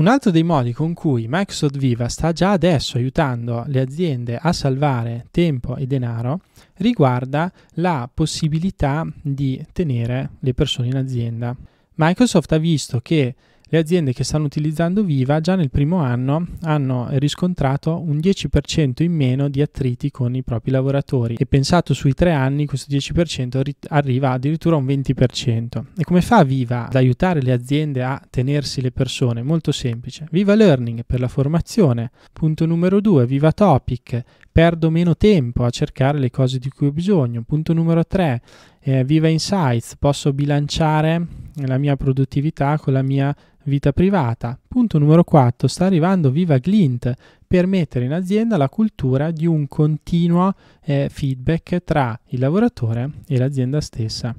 Un altro dei modi con cui Microsoft Viva sta già adesso aiutando le aziende a salvare tempo e denaro riguarda la possibilità di tenere le persone in azienda. Microsoft ha visto che le aziende che stanno utilizzando Viva già nel primo anno hanno riscontrato un 10% in meno di attriti con i propri lavoratori e pensato sui tre anni questo 10% ri- arriva addirittura a un 20%. E come fa Viva ad aiutare le aziende a tenersi le persone? Molto semplice. Viva Learning per la formazione. Punto numero 2, Viva Topic. Perdo meno tempo a cercare le cose di cui ho bisogno. Punto numero 3, eh, Viva Insights, posso bilanciare la mia produttività con la mia vita privata. Punto numero 4, sta arrivando Viva Glint per mettere in azienda la cultura di un continuo eh, feedback tra il lavoratore e l'azienda stessa.